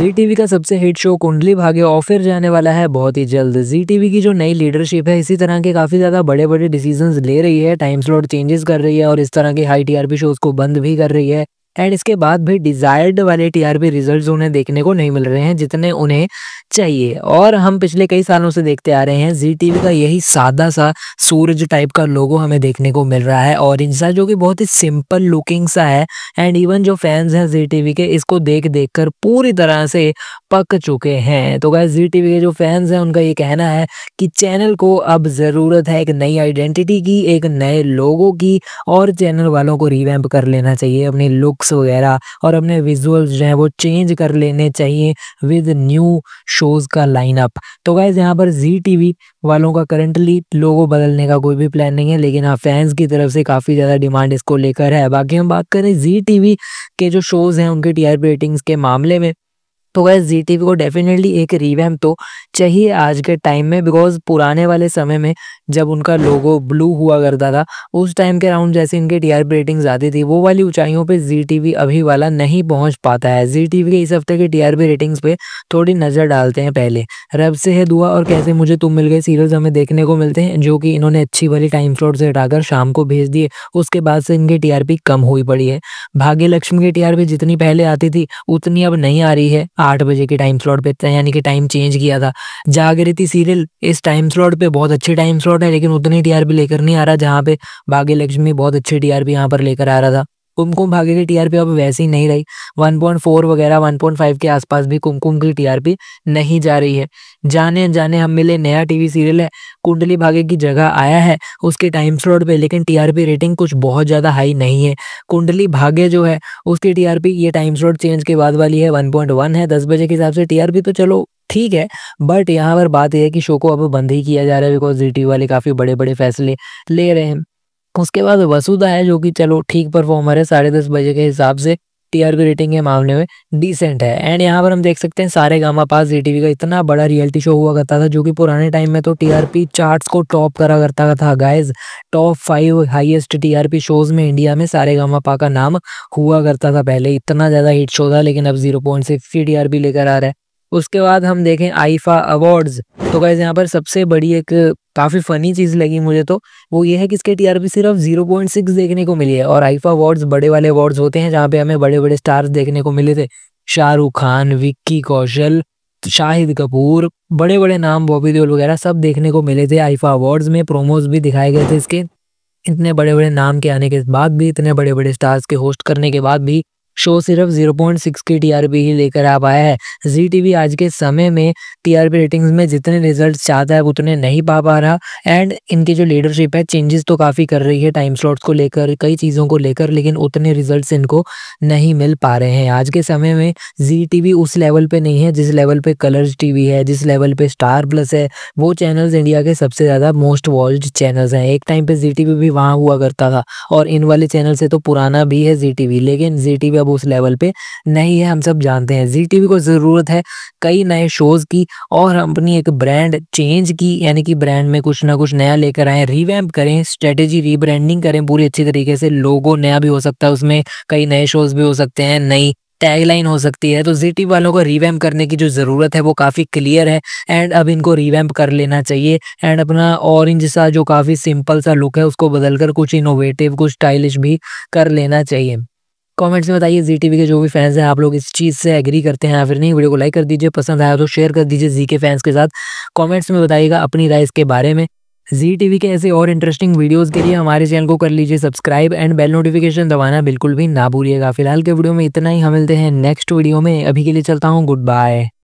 जी TV का सबसे hit show कुंडली भाग्य ऑफिर जाने वाला है बहुत ही जल्द जी टीवी की जो नई लीडरशिप है इसी तरह के काफ़ी ज़्यादा बड़े बड़े डिसीजंस ले रही है टाइम स्लॉट चेंजेस कर रही है और इस तरह के हाई टीआरपी शोज़ को बंद भी कर रही है एंड इसके बाद भी डिज़ायर्ड वाले टीआरपी रिजल्ट्स उन्हें देखने को नहीं मिल रहे हैं जितने उन्हें चाहिए और हम पिछले कई सालों से देखते आ रहे हैं जी वी का यही सादा सा सूरज टाइप का लोगो हमें देखने को मिल रहा है ऑरेंज सा जो कि बहुत ही सिंपल लुकिंग सा है एंड इवन जो फैंस हैं जी वी के इसको देख देख कर पूरी तरह से पक चुके हैं तो क्या जी वी के जो फैंस हैं उनका ये कहना है कि चैनल को अब ज़रूरत है एक नई आइडेंटिटी की एक नए लोगों की और चैनल वालों को रिवैम्प कर लेना चाहिए अपनी लुक्स ग्राफिक्स वगैरह और अपने विजुअल्स जो हैं वो चेंज कर लेने चाहिए विद न्यू शोज़ का लाइनअप तो गाइज यहाँ पर जी टी वालों का करंटली लोगो बदलने का कोई भी प्लान नहीं है लेकिन हाँ फैंस की तरफ से काफ़ी ज़्यादा डिमांड इसको लेकर है बाकी हम बात करें जी के जो शोज़ हैं उनके टी रेटिंग्स के मामले में तो गैस जी टी को डेफिनेटली एक रिवैम तो चाहिए आज के टाइम में बिकॉज पुराने वाले समय में जब उनका लोगो ब्लू हुआ करता था उस टाइम के राउंड जैसे इनके टी आर रेटिंग्स आती थी वो वाली ऊंचाइयों पे जी टी अभी वाला नहीं पहुंच पाता है जी टी के इस हफ्ते के टी आर रेटिंग्स पे थोड़ी नज़र डालते हैं पहले रब से है दुआ और कैसे मुझे तुम मिल गए सीरियल्स हमें देखने को मिलते हैं जो कि इन्होंने अच्छी वाली टाइम स्लॉट से हटाकर शाम को भेज दिए उसके बाद से इनकी टी कम हुई पड़ी है भाग्य लक्ष्मी की टी जितनी पहले आती थी उतनी अब नहीं आ रही है आठ बजे के टाइम स्लॉट पे यानी कि टाइम चेंज किया था जागृति सीरियल इस टाइम स्लॉट पे बहुत अच्छे टाइम स्लॉट है लेकिन उतनी टीआरपी लेकर नहीं आ रहा जहाँ पे भाग्य लक्ष्मी बहुत अच्छी टीआरपी यहाँ पर लेकर आ रहा था कुमकुम भाग्य की टीआरपी अब वैसी नहीं रही 1.4 वगैरह 1.5 के आसपास भी कुमकुम की टीआरपी नहीं जा रही है जाने जाने हम मिले नया टीवी सीरियल है कुंडली भाग्य की जगह आया है उसके टाइम स्लॉट पे लेकिन टीआरपी रेटिंग कुछ बहुत ज़्यादा हाई नहीं है कुंडली भाग्य जो है उसकी टीआरपी ये टाइम स्लॉट चेंज के बाद वाली है वन है दस बजे के हिसाब से टीआरपी तो चलो ठीक है बट यहाँ पर बात यह है कि शो को अब बंद ही किया जा रहा है बिकॉज जी वाले काफ़ी बड़े बड़े फैसले ले रहे हैं उसके बाद वसुधा है जो कि चलो ठीक परफॉर्मर है साढ़े दस बजे के हिसाब से टीआरपी रेटिंग के मामले में डिसेंट है एंड यहाँ पर हम देख सकते हैं सारे गामा पास जी टीवी का इतना बड़ा रियलिटी शो हुआ करता था जो कि पुराने टाइम में तो टीआरपी चार्ट्स को टॉप करा करता था guys top five highest TRP shows में इंडिया में सारे गामा पा का नाम हुआ करता था पहले इतना ज़्यादा हिट शो था लेकिन अब जीरो पॉइंट सिक्स लेकर आ रहा है उसके बाद हम देखें आईफा अवार्ड्स तो गाइज यहाँ पर सबसे बड़ी एक काफ़ी फनी चीज़ लगी मुझे तो वो ये है कि इसके टीआरपी सिर्फ 0.6 देखने को मिली है और आईफा अवार्ड्स बड़े वाले अवार्ड्स होते हैं जहाँ पे हमें बड़े बड़े स्टार्स देखने को मिले थे शाहरुख खान विक्की कौशल शाहिद कपूर बड़े बड़े नाम बॉबी देओल वगैरह सब देखने को मिले थे आईफा अवार्ड्स में प्रोमोज भी दिखाए गए थे इसके इतने बड़े बड़े नाम के आने के बाद भी इतने बड़े बड़े स्टार्स के होस्ट करने के बाद भी शो सिर्फ 0.6 की टीआरपी ही लेकर आ पाया है जी टीवी आज के समय में टीआरपी रेटिंग्स में जितने रिजल्ट चाहता है उतने नहीं पा पा रहा एंड इनकी जो लीडरशिप है चेंजेस तो काफ़ी कर रही है टाइम स्लॉट्स को लेकर कई चीज़ों को लेकर लेकिन उतने रिजल्ट इनको नहीं मिल पा रहे हैं आज के समय में जी वी उस लेवल पे नहीं है जिस लेवल पे कलर्स टीवी है जिस लेवल पे स्टार प्लस है वो चैनल्स इंडिया के सबसे ज़्यादा मोस्ट वॉल्ड चैनल्स हैं एक टाइम पे जी टीवी भी वहाँ हुआ करता था और इन वाले चैनल से तो पुराना भी है जी वी लेकिन जी टीवी अब उस लेवल पे नहीं है हम सब जानते हैं जी टी को ज़रूरत है कई नए शोज़ की और अपनी एक ब्रांड चेंज की यानी कि ब्रांड में कुछ ना कुछ नया लेकर आएँ रिवैम्प करें स्ट्रेटेजी रीब्रांडिंग करें पूरी अच्छी तरीके से लोगो नया भी हो सकता है उसमें कई नए शोज़ भी हो सकते हैं नई टैगलाइन हो सकती है तो जी टी वालों को रिवैम्प करने की जो ज़रूरत है वो काफ़ी क्लियर है एंड अब इनको रिवैम्प कर लेना चाहिए एंड अपना ऑरेंज सा जो काफ़ी सिंपल सा लुक है उसको बदलकर कुछ इनोवेटिव कुछ स्टाइलिश भी कर लेना चाहिए कमेंट्स में बताइए जी टी के जो भी फैंस हैं आप लोग इस चीज़ से एग्री करते हैं या फिर नहीं वीडियो को लाइक कर दीजिए पसंद आया तो शेयर कर दीजिए जी के फैंस के साथ कमेंट्स में बताइएगा अपनी राय इसके बारे में जी टी के ऐसे और इंटरेस्टिंग वीडियोस के लिए हमारे चैनल को कर लीजिए सब्सक्राइब एंड बेल नोटिफिकेशन दबाना बिल्कुल भी ना भूलिएगा फिलहाल के वीडियो में इतना ही हम मिलते हैं नेक्स्ट वीडियो में अभी के लिए चलता हूँ गुड बाय